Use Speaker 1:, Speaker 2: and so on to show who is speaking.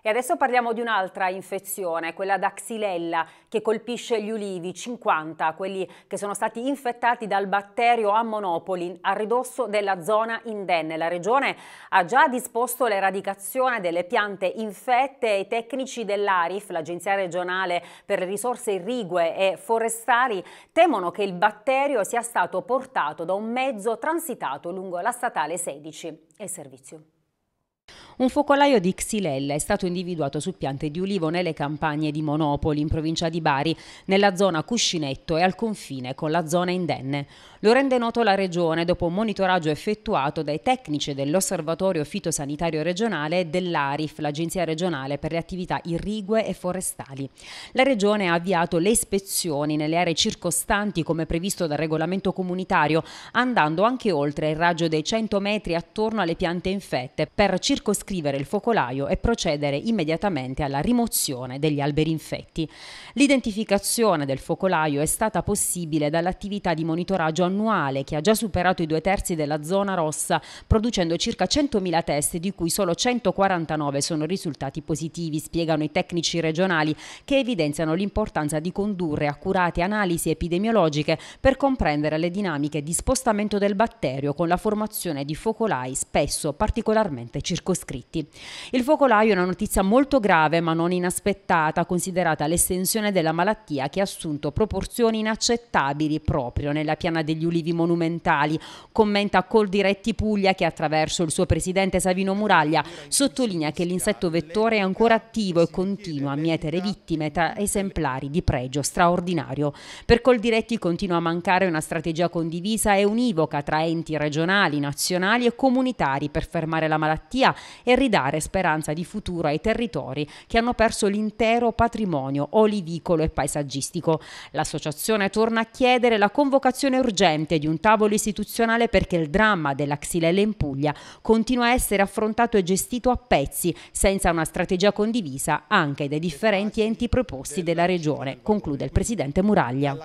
Speaker 1: E adesso parliamo di un'altra infezione, quella da xylella, che colpisce gli ulivi, 50, quelli che sono stati infettati dal batterio a Monopoli, a ridosso della zona indenne. La regione ha già disposto l'eradicazione delle piante infette e i tecnici dell'ARIF, l'Agenzia regionale per le risorse irrigue e forestali, temono che il batterio sia stato portato da un mezzo transitato lungo la statale 16. Il servizio. Un focolaio di Xylella è stato individuato su piante di ulivo nelle campagne di Monopoli, in provincia di Bari, nella zona Cuscinetto e al confine con la zona indenne. Lo rende noto la Regione dopo un monitoraggio effettuato dai tecnici dell'Osservatorio Fitosanitario Regionale e dell'ARIF, l'Agenzia Regionale per le attività irrigue e forestali. La Regione ha avviato le ispezioni nelle aree circostanti come previsto dal regolamento comunitario, andando anche oltre il raggio dei 100 metri attorno alle piante infette per circoscrivere descrivere il focolaio e procedere immediatamente alla rimozione degli alberi infetti. L'identificazione del focolaio è stata possibile dall'attività di monitoraggio annuale che ha già superato i due terzi della zona rossa, producendo circa 100.000 test, di cui solo 149 sono risultati positivi, spiegano i tecnici regionali, che evidenziano l'importanza di condurre accurate analisi epidemiologiche per comprendere le dinamiche di spostamento del batterio con la formazione di focolai spesso particolarmente circoscritti iscritti. Il focolaio è una notizia molto grave ma non inaspettata, considerata l'estensione della malattia che ha assunto proporzioni inaccettabili proprio nella piana degli ulivi monumentali, commenta Coldiretti Puglia che attraverso il suo presidente Savino Muraglia sottolinea che l'insetto vettore è ancora attivo e continua a mietere vittime tra esemplari di pregio straordinario. Per Coldiretti continua a mancare una strategia condivisa e univoca tra enti regionali, nazionali e comunitari per fermare la malattia e ridare speranza di futuro ai territori che hanno perso l'intero patrimonio olivicolo e paesaggistico. L'associazione torna a chiedere la convocazione urgente di un tavolo istituzionale perché il dramma della xylella in Puglia continua a essere affrontato e gestito a pezzi, senza una strategia condivisa anche dai differenti enti proposti della regione, conclude il presidente Muraglia.